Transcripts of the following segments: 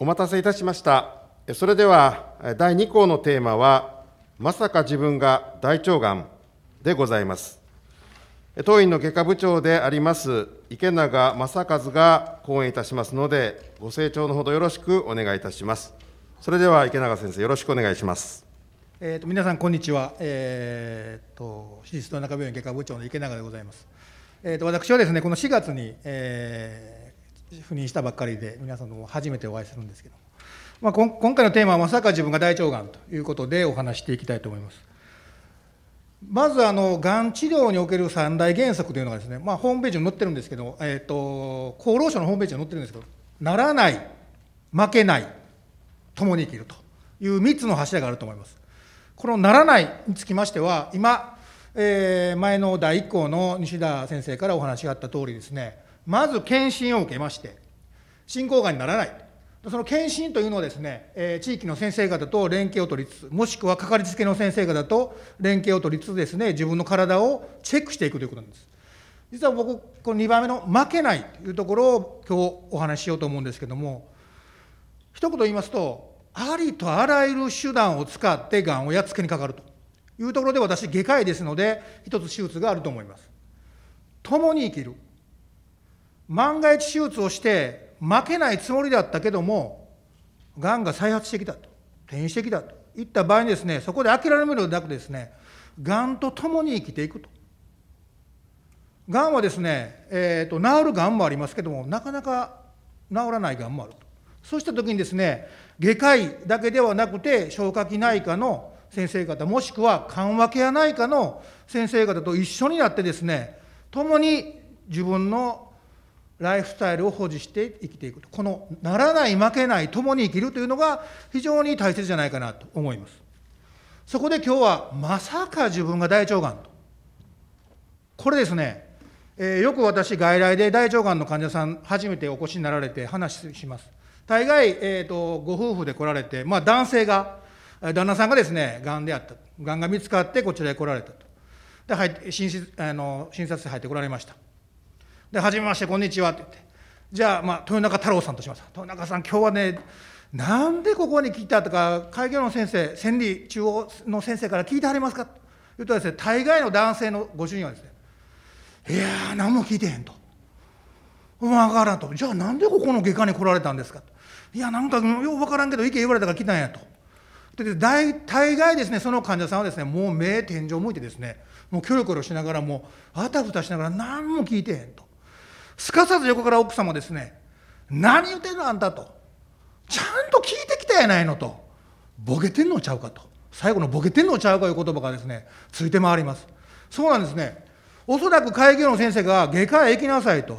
お待たせいたしました。それでは、第2項のテーマは、まさか自分が大腸がんでございます。当院の外科部長であります池永正和が講演いたしますので、ご清聴のほどよろしくお願いいたします。それでは池永先生、よろしくお願いします。えと、皆さん、こんにちは、えーと、私立の中病院外科部長の池永でございます。えーと、と私はですね、この4月に、えー赴任したばっかりで皆さんも初めてお会いするんですけど、まあ、今回のテーマはまさか自分が大腸がんということでお話していきたいと思いますまずあのがん治療における三大原則というのがですね、まあ、ホームページに載ってるんですけど、えーと、と厚労省のホームページに載ってるんですけどならない負けない共に生きるという3つの柱があると思いますこのならないにつきましては今、えー、前の第1項の西田先生からお話があった通りですねまず検診を受けまして、進行がんにならない。その検診というのはですね、えー、地域の先生方と連携を取りつつ、もしくはかかりつけの先生方と連携を取りつつですね、自分の体をチェックしていくということなんです。実は僕、この2番目の負けないというところを今日お話ししようと思うんですけども、一言言いますと、ありとあらゆる手段を使ってがんをやっつけにかかるというところで私、外科医ですので、一つ手術があると思います。共に生きる。万が一手術をして負けないつもりだったけども、がんが再発してきたと、転移してきたといった場合にですね、そこで諦めるのではなくですね、がんと共に生きていくと。がんはですね、えーと、治るがんもありますけども、なかなか治らないがんもあると。そうしたときにですね、外科医だけではなくて、消化器内科の先生方、もしくは緩和ケア内科の先生方と一緒になってですね、共に自分のライフスタイルを保持して生きていくこのならない負けない共に生きるというのが非常に大切じゃないかなと思いますそこで今日はまさか自分が大腸がんとこれですね、えー、よく私外来で大腸がんの患者さん初めてお越しになられて話します大概、えーと、ご夫婦で来られて、まあ、男性が旦那さんがですねがんであったがんが見つかってこちらへ来られたとで入っ診あの診察室入ってこられましたで、はじめまして、こんにちはって言って、じゃあ、まあ、豊中太郎さんとします。豊中さん、今日はね、なんでここに来たとか、開業の先生、千里中央の先生から聞いてはりますかと言うとですね、大概の男性のご主人はですね、いやー、何も聞いてへんと。分からんと。じゃあ、なんでここの外科に来られたんですかと。いや、なんかよう分からんけど、意見言われたから来たんやと。で大大概ですね、その患者さんはですね、もう目、天井向いてですね、もうキョロキョロしながら、もうあたふたしながら、何も聞いてへんと。すかさず横から奥様ですね、何言ってんのあんたと。ちゃんと聞いてきたやないのと。ボケてんのちゃうかと。最後のボケてんのちゃうかいう言葉がですね、ついて回ります。そうなんですね。おそらく会議の先生が外科へ行きなさいと。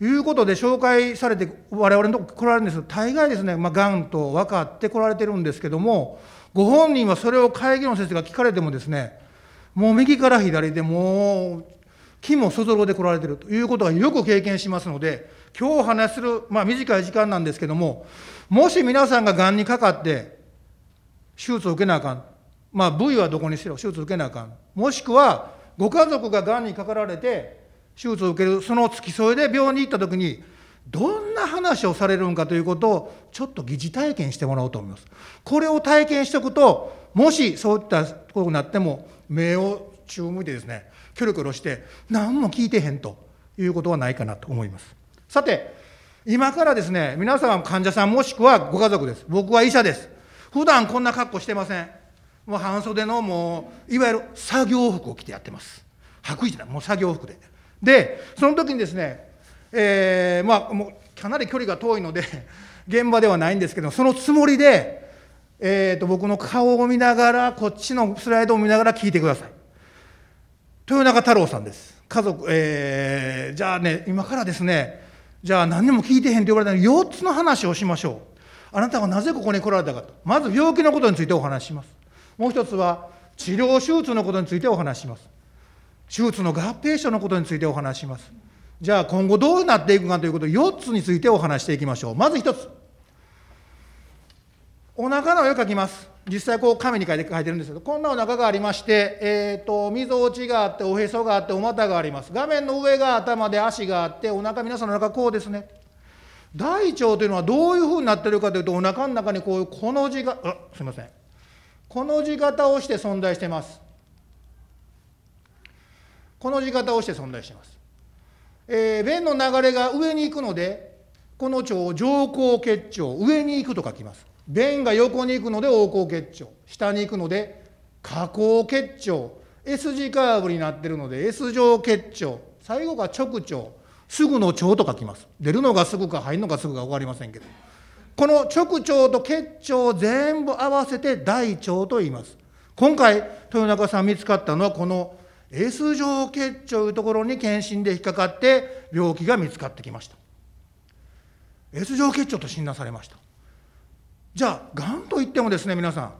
いうことで紹介されて我々のとこ来られるんです大概ですね、まあ、がんと分かって来られてるんですけどもご本人はそれを会議の先生が聞かれてもですねもう右から左でもう木もそぞろで来られているということがよく経験しますので、今日お話する、まあ、短い時間なんですけども、もし皆さんががんにかかって、手術を受けなあかん、まあ、部位はどこにしろ手術を受けなあかん、もしくはご家族ががんにかかられて、手術を受ける、その付き添いで病院に行ったときに、どんな話をされるのかということを、ちょっと疑似体験してもらおうと思います。これを体験しておくと、もしそういったことになっても、目を宙向いてですね、キョロキョロして何も聞いてへんということはないかなと思います。さて、今からですね、皆様患者さんもしくはご家族です。僕は医者です。普段こんな格好してません。もう半袖のもう、いわゆる作業服を着てやってます。白衣じゃない、もう作業服で。で、その時にですね、えー、まあ、もうかなり距離が遠いので、現場ではないんですけど、そのつもりで、えーと僕の顔を見ながら、こっちのスライドを見ながら聞いてください。豊中太郎さんです家族、えー、じゃあね今からですねじゃあ何にも聞いてへんって言われたのに4つの話をしましょうあなたがなぜここに来られたかとまず病気のことについてお話ししますもう一つは治療手術のことについてお話しします手術の合併症のことについてお話ししますじゃあ今後どうなっていくかということ4つについてお話していきましょうまず1つお腹の絵を描きます。実際こう紙に書いて書いてるんですけど、こんなお腹がありまして、えっ、ー、と、溝落ちがあって、おへそがあって、お股があります。画面の上が頭で足があって、お腹、皆さんのお腹こうですね。大腸というのはどういうふうになってるかというと、お腹の中にこういうこの字が、あすいません。この字型をして存在してます。この字型をして存在してます。えー、便の流れが上に行くので、この腸を上行結腸、上に行くと書きます。便が横に行くので横行結腸下に行くので下行結腸 S 字カーブになってるので S 状結腸最後が直腸すぐの腸と書きます出るのがすぐか入るのがすぐか分かりませんけどこの直腸と結腸全部合わせて大腸と言います今回豊中さん見つかったのはこの S 状結腸というところに検診で引っかかって病気が見つかってきました S 状結腸と診断されましたじゃあ、がんといってもですね、皆さん、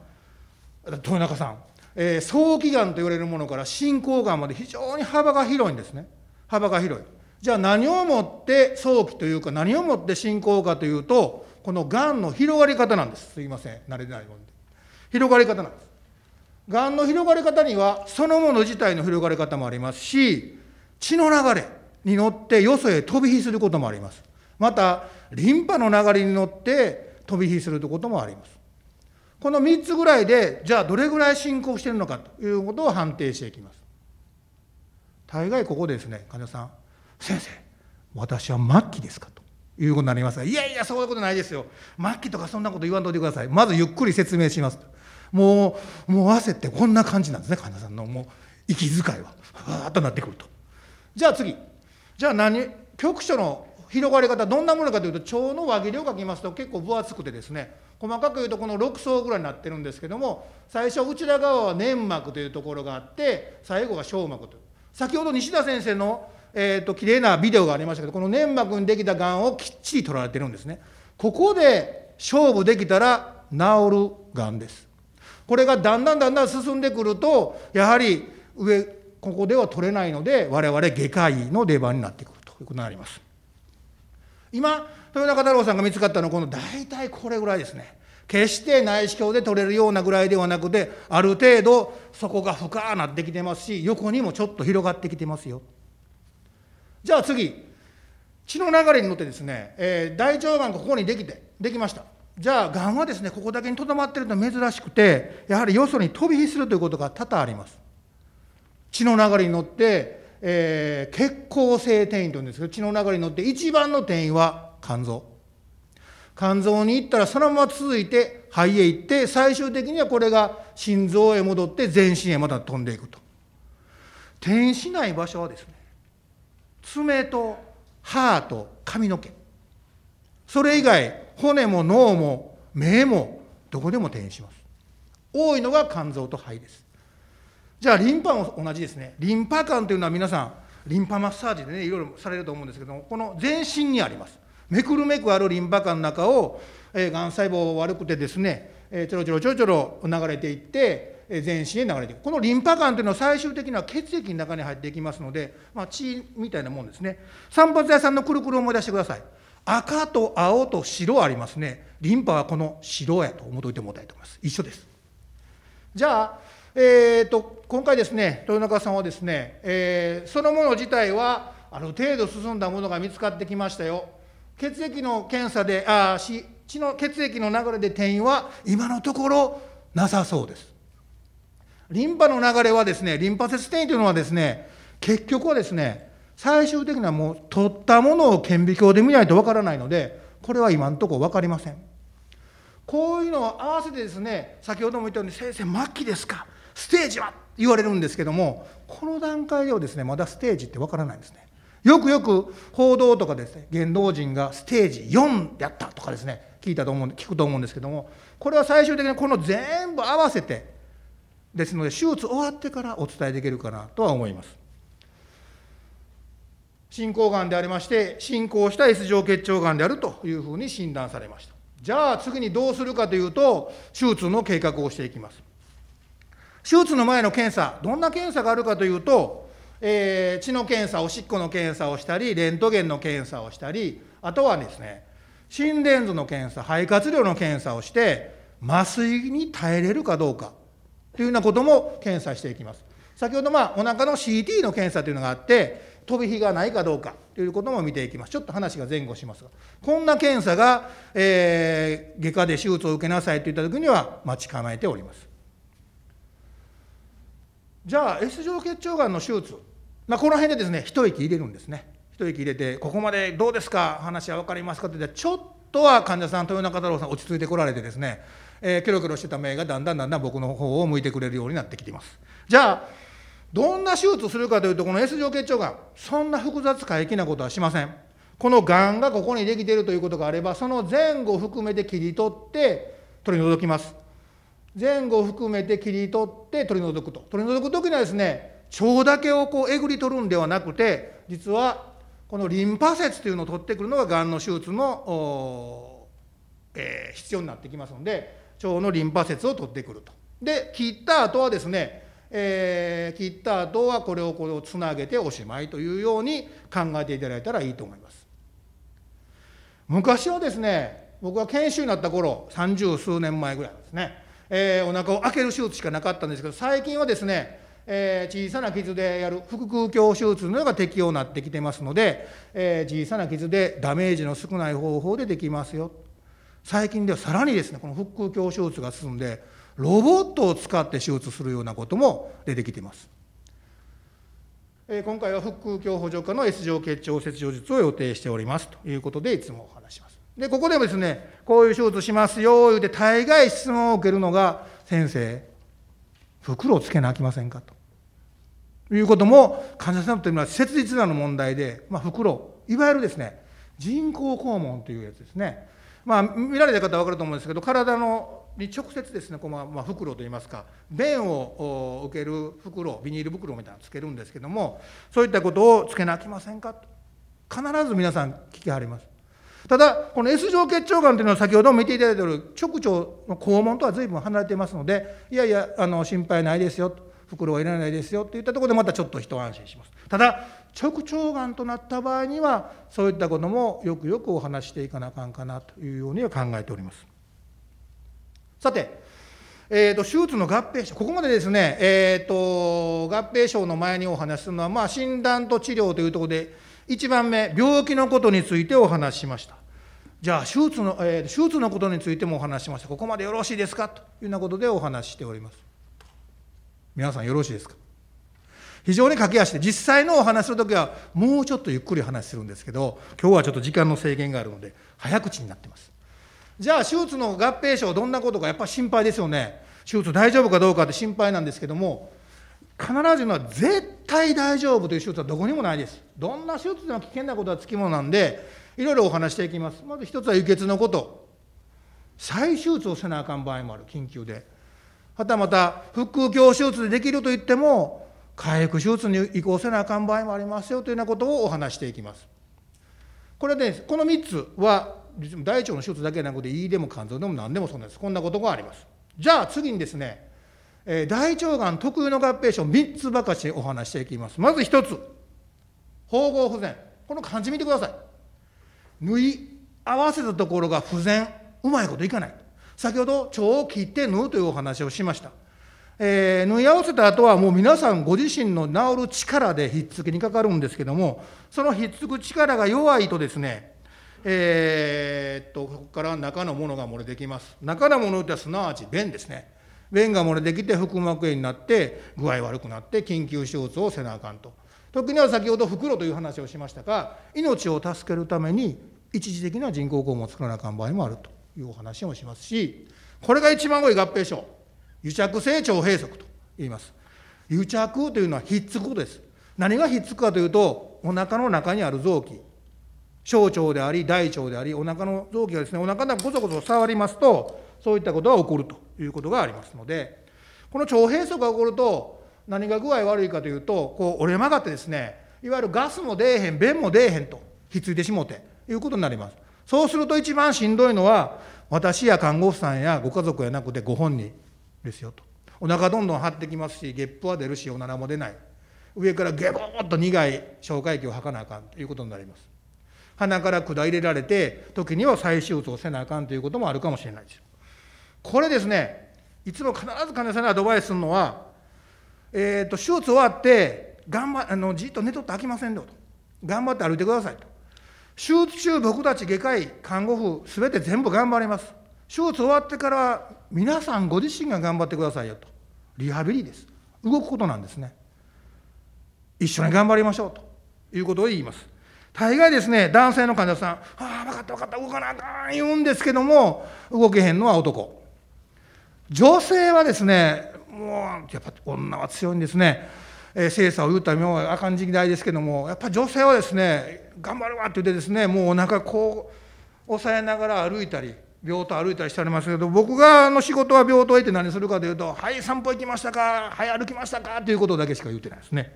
豊中さん、えー、早期がんと言われるものから進行がんまで非常に幅が広いんですね。幅が広い。じゃあ何をもって早期というか何をもって進行かというと、このがんの広がり方なんです。すいません。慣れてないもんで。広がり方なんです。がんの広がり方には、そのもの自体の広がり方もありますし、血の流れに乗ってよそへ飛び火することもあります。また、リンパの流れに乗って、飛び火するということもあります。この3つぐらいで、じゃあどれぐらい進行しているのかということを判定していきます。大概ここですね、患者さん、先生、私は末期ですかということになりますが、いやいや、そういうことないですよ。末期とかそんなこと言わんといてください。まずゆっくり説明します。もう、もう汗ってこんな感じなんですね、患者さんのもう息遣いは。ふわっとなってくると。じゃあ次。じゃあ何局所の広がり方どんなものかというと腸の輪切りを書きますと結構分厚くてですね細かく言うとこの6層ぐらいになってるんですけども最初内田側は粘膜というところがあって最後が小膜と先ほど西田先生の、えーと、と綺麗なビデオがありましたけどこの粘膜にできたがんをきっちり取られてるんですねここで勝負できたら治るがんですこれがだんだんだんだん進んでくるとやはり上ここでは取れないので我々外科医の出番になってくるということになります今豊中太郎さんが見つかったのはこの大体これぐらいですね決して内視鏡で取れるようなぐらいではなくてある程度底が深くなってきてますし横にもちょっと広がってきてますよじゃあ次血の流れに乗ってですね、えー、大腸がんがここにできてできましたじゃあがんはですねここだけにとどまっているのは珍しくてやはりよそに飛び火するということが多々あります血の流れに乗ってえー、血行性転移というんですけど、血の流れに乗って一番の転移は肝臓。肝臓に行ったらそのまま続いて肺へ行って、最終的にはこれが心臓へ戻って全身へまた飛んでいくと。転移しない場所はですね、爪と歯と髪の毛。それ以外、骨も脳も目もどこでも転移します。多いのが肝臓と肺です。じゃあリンパも同じですねリンパ管というのは皆さんリンパマッサージでねいろいろされると思うんですけどもこの全身にありますめくるめくあるリンパ管の中をがん、え細胞悪くてですね、えー、ちょろちょろちょろちょろ流れていって、えー、全身へ流れていくこのリンパ管というのは最終的には血液の中に入っていきますので、まあ、血みたいなもんですね散髪屋さんのくるくる思い出してください赤と青と白ありますねリンパはこの白やと思っておいてもらいたいと思います一緒ですじゃあえーと、今回ですね、豊中さんはですね、えー、そのもの自体はある程度進んだものが見つかってきましたよ。血液の検査で、あ血の血液の流れで転移は今のところなさそうです。リンパの流れはですね、リンパ節転移というのはですね、結局はですね、最終的にはもう取ったものを顕微鏡で見ないとわからないので、これは今のところ分かりません。こういうのを合わせてですね、先ほども言ったように、先生、末期ですか、ステージは言われるんですけどもこの段階ではですねまだステージってわからないんですねよくよく報道とかですね言動人がステージ4やったとかですね聞いたと思う聞くと思うんですけどもこれは最終的にこの全部合わせてですので手術終わってからお伝えできるかなとは思います進行がんでありまして進行した S 状結腸がんであるというふうに診断されましたじゃあ次にどうするかというと手術の計画をしていきます手術の前の検査、どんな検査があるかというと、えー、血の検査、おしっこの検査をしたり、レントゲンの検査をしたり、あとはですね、心電図の検査、肺活量の検査をして、麻酔に耐えれるかどうかというようなことも検査していきます。先ほど、まあ、お腹の CT の検査というのがあって、飛び火がないかどうかということも見ていきます。ちょっと話が前後しますが、こんな検査が、えー、外科で手術を受けなさいといったときには待ち構えております。じゃあ S 状結腸がんの手術、まあ、この辺でですね一息入れるんですね一息入れてここまでどうですか話は分かりますかってちょっとは患者さん豊中太郎さん落ち着いてこられてですね、えー、キョロキョロしてた目がだんだんだんだん僕の方を向いてくれるようになってきていますじゃあどんな手術するかというとこの S 状結腸がんそんな複雑過激なことはしませんこのがんがここにできているということがあればその前後含めて切り取って取り除きます前後含めて切り取って取り除くと。取り除くときにはですね、腸だけをこうえぐり取るんではなくて、実はこのリンパ節というのを取ってくるのががんの手術の、えー、必要になってきますので、腸のリンパ節を取ってくると。で、切った後はですね、えー、切った後はこれをこれをつなげておしまいというように考えていただいたらいいと思います。昔はですね、僕が研修になった頃、三十数年前ぐらいですね、えー、お腹を開ける手術しかなかったんですけど最近はですね、えー、小さな傷でやる腹腔鏡手術のが適用になってきてますので、えー、小さな傷でダメージの少ない方法でできますよ最近ではさらにですねこの腹腔鏡手術が進んでロボットを使って手術するようなことも出てきています。えー、今回は腹腔鏡補助科の S 状結腸切除術を予定しておりますということでいつもお話します。で、ここでもですね、こういう手術しますよ、言うて、大概質問を受けるのが、先生、袋をつけなきませんかと。いうことも、患者さんというのは切実なの問題で、まあ、袋、いわゆるですね、人工肛門というやつですね。まあ、見られた方は分かると思うんですけど、体のに直接ですね、このまあ袋といいますか、便を受ける袋、ビニール袋みたいなのつけるんですけども、そういったことをつけなきませんかと、必ず皆さん聞きはります。ただ、この S 状結腸がんというのは先ほども見ていただいておる直腸の肛門とはずいぶん離れていますので、いやいや、あの心配ないですよと、袋はいらないですよといったところでまたちょっと一安心します。ただ、直腸がんとなった場合には、そういったこともよくよくお話していかなあかんかなというようには考えております。さて、えーと、手術の合併症、ここまでですね、えーと、と合併症の前にお話しするのは、まあ、診断と治療というところで、1番目、病気のことについてお話ししました。じゃあ手術の、えー、手術のことについてもお話ししました。ここまでよろしいですかというようなことでお話ししております。皆さんよろしいですか非常に駆け足で、実際のお話するときは、もうちょっとゆっくり話するんですけど、今日はちょっと時間の制限があるので、早口になってます。じゃあ、手術の合併症、どんなことか、やっぱり心配ですよね。手術大丈夫かどうかって心配なんですけども、必ずのは絶対大丈夫という手術はどこにもないです。どんな手術でも危険なことはつきものなんで、いろいろお話していきます。まず一つは輸血のこと。再手術をせなあかん場合もある、緊急で。はたまた、腹腔鏡手術でできると言っても、回復手術に移行せなあかん場合もありますよというようなことをお話していきます。これで、この3つは、大腸の手術だけじゃなくて、胃でも肝臓でも何でもそうなんです。こんなことがあります。じゃあ次にですね、えー、大腸がん特有の合併症3つばかしお話していきます。まず1つ、縫合不全。この漢字見てください。縫い合わせたところが不全、うまいこといかない。先ほど腸を切って縫うというお話をしました。えー、縫い合わせた後はもう皆さんご自身の治る力でひっつきにかかるんですけどもそのひっつく力が弱いとですねえー、っとここから中のものが漏れてきます中のものってすなわち便ですね便が漏れてきて腹膜炎になって具合悪くなって緊急手術をせなあかんと時には先ほど袋という話をしましたが命を助けるために一時的な人工肛門を作らなあかん場合もあるというお話もしますしこれが一番多い合併症癒着性腸閉塞と言います癒着というのはひっつくことです何がひっつくかというとおなかの中にある臓器小腸であり大腸でありおなかの臓器がですねおなかの中ごそごそ触りますとそういったことが起こるということがありますので、この腸閉塞が起こると、何が具合悪いかというと、こう折れ曲がってですね、いわゆるガスも出えへん、便も出えへんと、ひっついてしもうて、いうことになります。そうすると一番しんどいのは、私や看護婦さんやご家族やなくてご本人ですよと。お腹どんどん張ってきますし、ゲップは出るし、おならも出ない。上からゲボーっと苦い消化液を吐かなあかんということになります。鼻から管入れられて、時には再手術をせなあかんということもあるかもしれないです。これですね、いつも必ず患者さんにアドバイスするのは、えーと、手術終わって、頑張あのじっと寝とってあきませんよと、頑張って歩いてくださいと、手術中、僕たち外科医、看護婦、すべて全部頑張ります、手術終わってから、皆さんご自身が頑張ってくださいよと、リハビリです、動くことなんですね、一緒に頑張りましょうということを言います。大概ですね、男性の患者さん、ああ、分かった分かった、動かなあかん言うんですけども、動けへんのは男。女性はですねもうやっぱ女は強いんですね、え精査を言うたらもうあかん時代ですけどもやっぱ女性はですね頑張るわって言ってですねもうお腹こう押さえながら歩いたり病棟歩いたりしてありますけど僕がの仕事は病棟へ行って何するかというと「はい散歩行きましたかはい歩きましたか」ということだけしか言ってないですね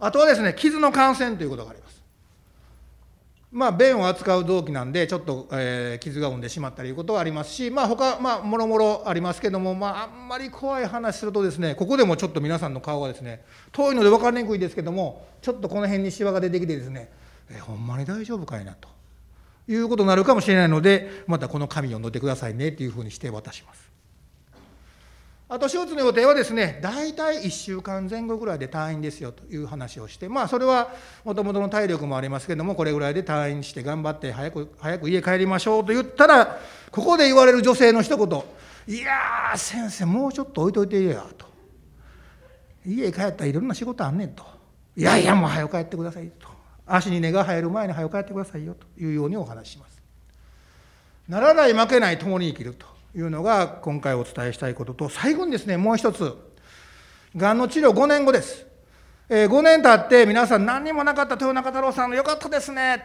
あとはですね傷の感染ということがありますまあ、便を扱う動機なんで、ちょっと、えー、傷が生んでしまったりいうことはありますし、まあ、他、まあ、もろもろありますけども、まあ、あんまり怖い話するとですね、ここでもちょっと皆さんの顔がですね、遠いので分かりにくいですけども、ちょっとこの辺にしわが出てきてですね、えほんまに大丈夫かいなということになるかもしれないので、またこの紙を読んでくださいねっていうふうにして渡します。あと手術の予定はですね、大体1週間前後ぐらいで退院ですよという話をして、まあ、それはもともとの体力もありますけども、これぐらいで退院して頑張って早く、早く家帰りましょうと言ったら、ここで言われる女性の一言、いやー、先生、もうちょっと置いといてやと、家帰ったらいろんな仕事あんねんと、いやいや、もう早く帰ってくださいと、足に根が生える前に早く帰ってくださいよというようにお話します。ならない、負けない、共に生きると。いうのが今回お伝えしたいことと、最後にですね、もう一つ、がんの治療5年後です。えー、5年経って皆さん何にもなかった豊中太郎さんの良かったですね。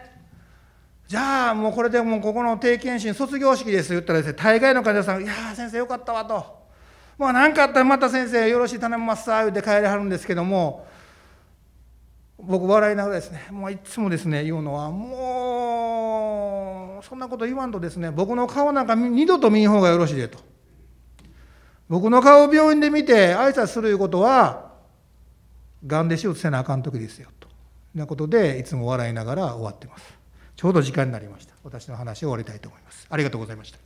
じゃあもうこれでもうここの定期検診卒業式です言ったらですね、大概の患者さん、いやー先生よかったわと。まあ何かあったらまた先生よろしい頼みますさ、言うて帰りはるんですけども、僕笑いながらですね、もういつもですね、言うのは、もうそんなこと言わんとですね、僕の顔なんか二度と見ん方がよろしいでと。僕の顔を病院で見て挨拶するいうことは、がんで手術せなあかん時ですよ、と。なことで、いつも笑いながら終わってます。ちょうど時間になりました。私の話を終わりたいと思います。ありがとうございました。